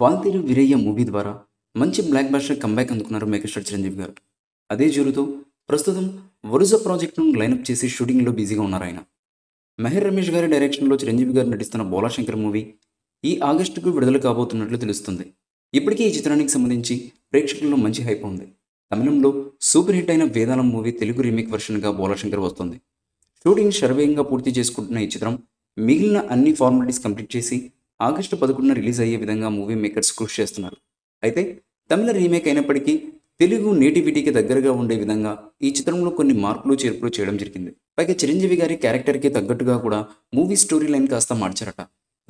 వాల్తీరు Veeraiah movie ద్వారా మంచి blockbuster comeback అందుకున్నారు మెగాస్టార్ చిరంజీవి గారు అదే జోరుతో ప్రస్తుతం వరుస ప్రాజెక్టును లైనప్ చేసి షూటింగ్లో బిజీగా ఉన్నారు ఆయన మెహర్ రమేష్ గారి డైరెక్షన్లో చిరంజీవి గారు నటిస్తున్న బోలాశంకర్ మూవీ ఈ ఆగస్టుకు విడుదల కాబోతున్నట్లు తెలుస్తుంది ఇప్పటికే ఈ చిత్రానికి సంబంధించి ప్రేక్షకుల్లో మంచి హైప్ ఉంది తమిళంలో సూపర్ హిట్ అయిన వేదాలం మూవీ తెలుగు రీమేక్ వెర్షన్గా బోలాశంకర్ వస్తుంది షూటింగ్ శరవేయంగా పూర్తి చేసుకుంటున్న ఈ చిత్రం మిగిలిన అన్ని ఫార్మాలిటీస్ కంప్లీట్ చేసి ఆగస్టు పదకొండున రిలీజ్ అయ్యే విధంగా మూవీ మేకర్స్ కృషి చేస్తున్నారు అయితే తమిళ రీమేక్ అయినప్పటికీ తెలుగు నేటివిటీకి దగ్గరగా ఉండే విధంగా ఈ చిత్రంలో కొన్ని మార్పులు చేర్పులు చేయడం జరిగింది పైగా చిరంజీవి గారి క్యారెక్టర్కి తగ్గట్టుగా కూడా మూవీ స్టోరీ లైన్ కాస్త మార్చారట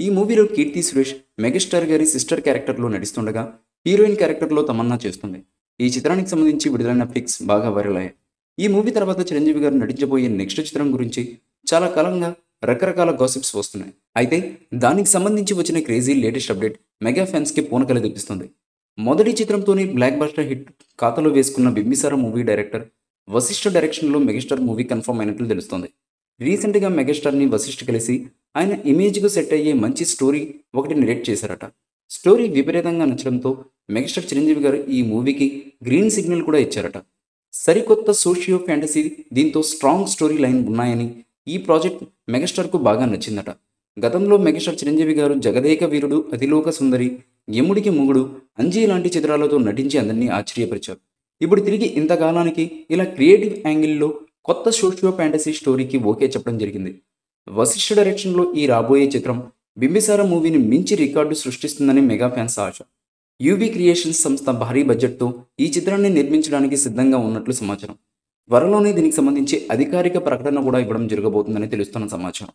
ఈ మూవీలో కీర్తి సురేష్ మెగాస్టార్ గారి సిస్టర్ క్యారెక్టర్లో నడుస్తుండగా హీరోయిన్ క్యారెక్టర్లో తమన్నా చేస్తుంది ఈ చిత్రానికి సంబంధించి విడుదలైన పిక్స్ బాగా వైరల్ అయ్యాయి ఈ మూవీ తర్వాత చిరంజీవి గారు నటించబోయే నెక్స్ట్ చిత్రం గురించి చాలా కాలంగా రకరకాల గాసిప్స్ వస్తున్నాయి అయితే దానికి సంబంధించి వచ్చిన క్రేజీ లేటెస్ట్ అప్డేట్ మెగా ఫ్యాన్స్కి పూనకలు తెప్పిస్తుంది మొదటి చిత్రంతోనే బ్లాక్ బస్టర్ హిట్ ఖాతాలో వేసుకున్న బింబిసార మూవీ డైరెక్టర్ వశిష్ఠ డైరెక్షన్లో మెగాస్టార్ మూవీ కన్ఫర్మ్ అయినట్లు తెలుస్తుంది రీసెంట్గా మెగాస్టార్ని వశిష్ఠ కలిసి ఆయన ఇమేజ్కు సెట్ అయ్యే మంచి స్టోరీ ఒకటి నిరేట్ చేశారట స్టోరీ విపరీతంగా నచ్చడంతో మెగాస్టార్ చిరంజీవి గారు ఈ మూవీకి గ్రీన్ సిగ్నల్ కూడా ఇచ్చారట సరికొత్త సోషియో ఫ్యాంటసీ దీంతో స్ట్రాంగ్ స్టోరీ లైన్ ఉన్నాయని ఈ ప్రాజెక్ట్ మెగాస్టార్కు బాగా నచ్చిందట గతంలో మెగాస్టార్ చిరంజీవి గారు జగదేక వీరుడు అతిలోక సుందరి యముడికి ముగుడు అంజీ లాంటి చిత్రాలతో నటించి అందరినీ ఆశ్చర్యపరిచారు ఇప్పుడు తిరిగి ఇంతకాలానికి ఇలా క్రియేటివ్ యాంగిల్లో కొత్త సోషియో ఫ్యాంటసీ స్టోరీకి ఓకే చెప్పడం జరిగింది వశిష్ఠ డైరెక్షన్లో ఈ రాబోయే చిత్రం బింబిసార మూవీని మించి రికార్డు సృష్టిస్తుందని మెగా ఫ్యాన్స్ ఆశ యూవీ క్రియేషన్స్ సంస్థ భారీ బడ్జెట్తో ఈ చిత్రాన్ని నిర్మించడానికి సిద్ధంగా ఉన్నట్లు సమాచారం త్వరలోనే దీనికి సంబంధించి అధికారిక ప్రకటన కూడా ఇవ్వడం జరగబోతుందని తెలుస్తున్న సమాచారం